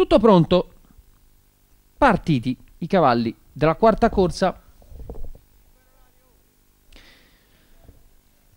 Tutto pronto. Partiti i cavalli della quarta corsa.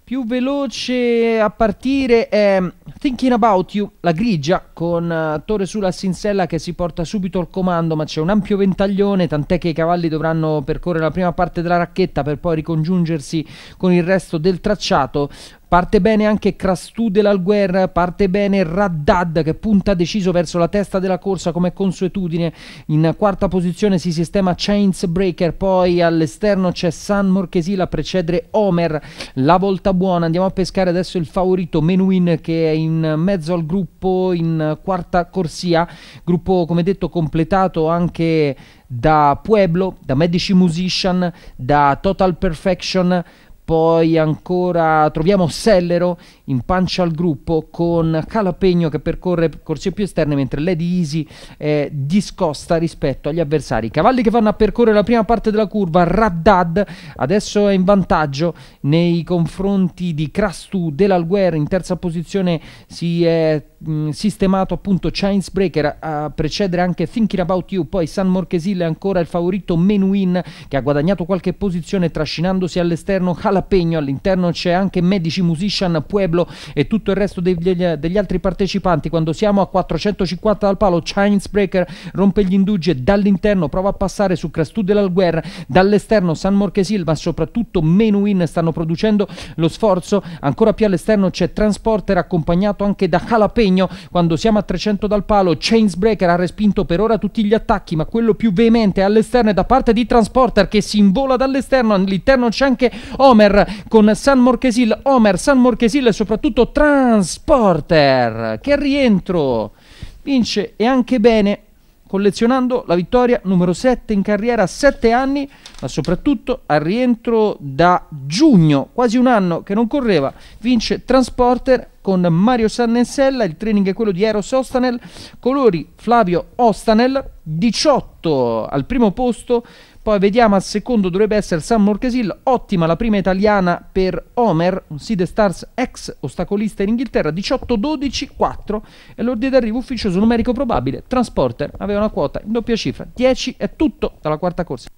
Più veloce a partire è Thinking About You, la grigia, con uh, Torre sulla Sincella che si porta subito al comando, ma c'è un ampio ventaglione, tant'è che i cavalli dovranno percorrere la prima parte della racchetta per poi ricongiungersi con il resto del tracciato. Parte bene anche Crastu dell'Alguer, parte bene Raddad che punta deciso verso la testa della corsa come consuetudine. In quarta posizione si sistema Chains Breaker, poi all'esterno c'è San Morchesila a precedere Homer. La volta buona, andiamo a pescare adesso il favorito Menuin che è in mezzo al gruppo in quarta corsia, gruppo come detto completato anche da Pueblo, da Medici Musician, da Total Perfection poi ancora troviamo Sellero in pancia al gruppo con Calapegno che percorre corsie più esterne mentre Lady Easy è discosta rispetto agli avversari. Cavalli che vanno a percorrere la prima parte della curva, Raddad adesso è in vantaggio nei confronti di Crastu dell'Alguer in terza posizione si è mh, mm, sistemato appunto Chains Breaker a precedere anche Thinking About You, poi San Morchesil è ancora il favorito Menuin che ha guadagnato qualche posizione trascinandosi all'esterno Jalapeno, all'interno c'è anche Medici Musician Pueblo e tutto il resto degli, degli altri partecipanti. Quando siamo a 450 dal palo, Chains Breaker rompe gli indugi e dall'interno, prova a passare su Crastù dell'Alguer, dall'esterno San Morchesil, ma soprattutto Menuin stanno producendo lo sforzo. Ancora più all'esterno c'è Transporter accompagnato anche da Calapegno. Quando siamo a 300 dal palo, Chains Breaker ha respinto per ora tutti gli attacchi, ma quello più veemente all'esterno è da parte di Transporter che si invola dall'esterno. All'interno c'è anche Omer Omer con San Morchesil, Omer, San Morchesil e soprattutto Transporter. Che rientro! Vince e anche bene, collezionando la vittoria numero 7 in carriera a 7 anni, ma soprattutto al rientro da giugno, quasi un anno che non correva, vince Transporter con Mario Sannensella, il training è quello di Eros Ostanel, colori Flavio Ostanel, 18 al primo posto, poi vediamo al secondo dovrebbe essere Sam Morchesil, ottima la prima italiana per Homer, un Seed Stars ex ostacolista in Inghilterra, 18-12-4 e l'ordine d'arrivo ufficioso numerico probabile, Transporter aveva una quota in doppia cifra, 10 è tutto dalla quarta corsa.